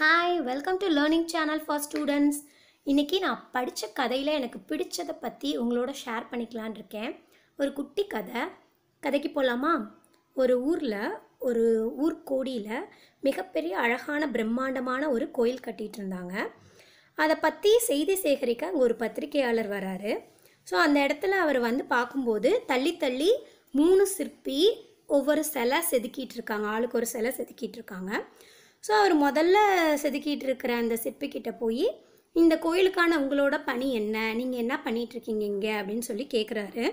hi welcome to learning channel for students இன்றைக்கி நான் படித்த கதையில் எனக்கு பிடிச்சதை பற்றி உங்களோட ஷேர் பண்ணிக்கலான் இருக்கேன் ஒரு குட்டி கதை கதைக்கு போகலாமா ஒரு ஊரில் ஒரு ஊர் கோடியில் மிகப்பெரிய அழகான பிரம்மாண்டமான ஒரு கோயில் கட்டிகிட்டு இருந்தாங்க அதை பற்றி செய்தி சேகரிக்க அங்கே ஒரு பத்திரிகையாளர் வராரு ஸோ அந்த இடத்துல அவர் வந்து பார்க்கும்போது தள்ளி தள்ளி மூணு சிற்பி ஒவ்வொரு சிலை செதுக்கிட்டு இருக்காங்க ஆளுக்கு ஒரு சிலை செதுக்கிட்டு இருக்காங்க ஸோ அவர் முதல்ல செதுக்கிட்டு இருக்கிற அந்த சிற்பிக்கிட்ட போய் இந்த கோயிலுக்கான உங்களோட பணி என்ன நீங்கள் என்ன பண்ணிகிட்ருக்கீங்க இங்கே அப்படின்னு சொல்லி கேட்குறாரு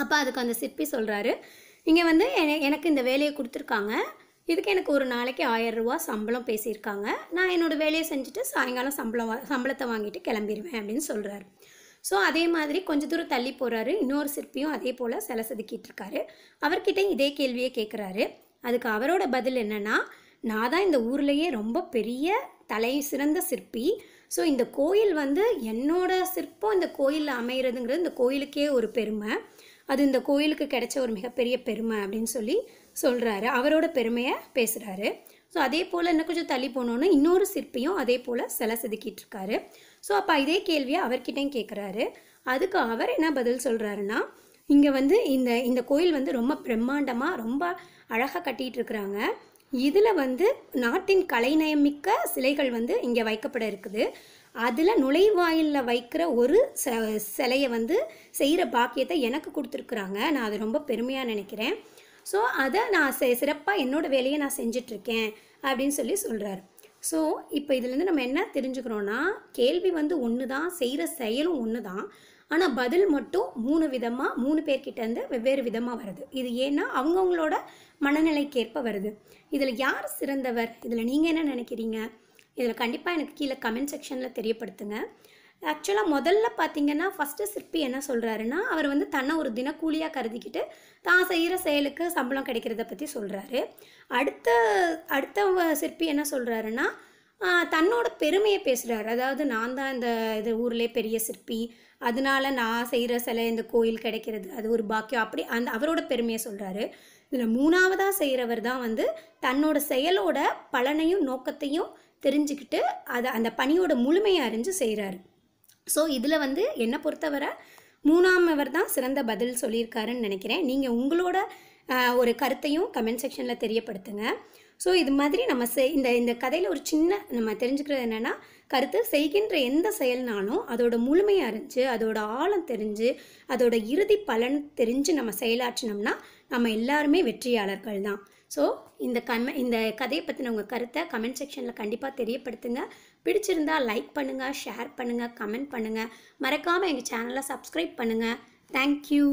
அப்போ அதுக்கு அந்த சிற்பி சொல்கிறாரு இங்கே வந்து எனக்கு இந்த வேலையை கொடுத்துருக்காங்க இதுக்கு எனக்கு ஒரு நாளைக்கு ரூபா சம்பளம் பேசியிருக்காங்க நான் என்னோடய வேலையை செஞ்சுட்டு சாயங்காலம் சம்பளம் வா சம்பளத்தை வாங்கிட்டு கிளம்பிடுவேன் அப்படின்னு சொல்கிறாரு ஸோ அதே மாதிரி கொஞ்சம் தூரம் தள்ளி போகிறாரு இன்னொரு சிற்பியும் அதே போல் சிலை செதுக்கிட்டு இருக்காரு அவர்கிட்ட இதே கேள்வியை கேட்குறாரு அதுக்கு அவரோட பதில் என்னென்னா நான் தான் இந்த ஊர்லேயே ரொம்ப பெரிய தலை சிறந்த சிற்பி ஸோ இந்த கோயில் வந்து என்னோட சிற்பம் இந்த கோயிலில் அமைகிறதுங்கிறது இந்த கோயிலுக்கே ஒரு பெருமை அது இந்த கோயிலுக்கு கிடைச்ச ஒரு மிகப்பெரிய பெருமை அப்படின்னு சொல்லி சொல்கிறாரு அவரோட பெருமையை பேசுகிறாரு ஸோ அதே போல் என்ன கொஞ்சம் தள்ளி போனோன்னு இன்னொரு சிற்பியும் அதே போல் சிலை செதுக்கிட்டு இருக்காரு ஸோ அப்போ இதே கேள்வியை அவர்கிட்டையும் கேட்குறாரு அதுக்கு அவர் என்ன பதில் சொல்கிறாருன்னா இங்கே வந்து இந்த இந்த கோயில் வந்து ரொம்ப பிரம்மாண்டமாக ரொம்ப அழகாக கட்டிகிட்டு இருக்கிறாங்க இதில் வந்து நாட்டின் கலைநயமிக்க சிலைகள் வந்து இங்கே வைக்கப்பட இருக்குது அதில் நுழைவாயிலில் வைக்கிற ஒரு ச சிலையை வந்து செய்கிற பாக்கியத்தை எனக்கு கொடுத்துருக்குறாங்க நான் அது ரொம்ப பெருமையாக நினைக்கிறேன் ஸோ அதை நான் சிறப்பாக என்னோடய வேலையை நான் செஞ்சிட்ருக்கேன் அப்படின்னு சொல்லி சொல்கிறாரு ஸோ இப்போ இதுலேருந்து நம்ம என்ன தெரிஞ்சுக்கிறோன்னா கேள்வி வந்து ஒன்று தான் செய்கிற செயலும் ஒன்று தான் ஆனால் பதில் மட்டும் மூணு விதமாக மூணு பேர்கிட்டேருந்து வெவ்வேறு விதமாக வருது இது ஏன்னா அவங்கவுங்களோட மனநிலைக்கேற்ப வருது இதில் யார் சிறந்தவர் இதில் நீங்கள் என்ன நினைக்கிறீங்க இதில் கண்டிப்பாக எனக்கு கீழே கமெண்ட் செக்ஷனில் தெரியப்படுத்துங்க ஆக்சுவலாக முதல்ல பார்த்தீங்கன்னா ஃபஸ்ட்டு சிற்பி என்ன சொல்கிறாருன்னா அவர் வந்து தன்னை ஒரு தினக்கூலியாக கருதிக்கிட்டு தான் செய்கிற செயலுக்கு சம்பளம் கிடைக்கிறத பற்றி சொல்கிறாரு அடுத்த அடுத்த சிற்பி என்ன சொல்கிறாருன்னா தன்னோட பெருமையை பேசுகிறார் அதாவது நான் தான் இந்த இது ஊர்லேயே பெரிய சிற்பி அதனால நான் செய்கிற சில இந்த கோயில் கிடைக்கிறது அது ஒரு பாக்கியம் அப்படி அந்த அவரோட பெருமையை சொல்கிறாரு இதில் மூணாவதாக செய்கிறவர் தான் வந்து தன்னோட செயலோட பலனையும் நோக்கத்தையும் தெரிஞ்சுக்கிட்டு அதை அந்த பணியோட முழுமையை அறிஞ்சு செய்கிறாரு ஸோ இதில் வந்து என்னை பொறுத்தவரை மூணாமவர் தான் சிறந்த பதில் சொல்லியிருக்காருன்னு நினைக்கிறேன் நீங்கள் உங்களோட ஒரு கருத்தையும் கமெண்ட் செக்ஷனில் தெரியப்படுத்துங்க ஸோ இது மாதிரி நம்ம செய் இந்த இந்த கதையில் ஒரு சின்ன நம்ம தெரிஞ்சுக்கிறது என்னென்னா கருத்து செய்கின்ற எந்த செயல்னாலும் அதோட முழுமையாக அறிஞ்சு அதோட ஆழம் தெரிஞ்சு அதோட இறுதி பலன் தெரிஞ்சு நம்ம செயலாற்றினோம்னா நம்ம எல்லாருமே வெற்றியாளர்கள் தான் ஸோ இந்த கம இந்த கதையை பற்றின உங்கள் கருத்தை கமெண்ட் செக்ஷனில் கண்டிப்பாக தெரியப்படுத்துங்க பிடிச்சிருந்தா லைக் பண்ணுங்கள் ஷேர் பண்ணுங்கள் கமெண்ட் பண்ணுங்கள் மறக்காமல் எங்கள் சேனலை சப்ஸ்கிரைப் பண்ணுங்கள் தேங்க்யூ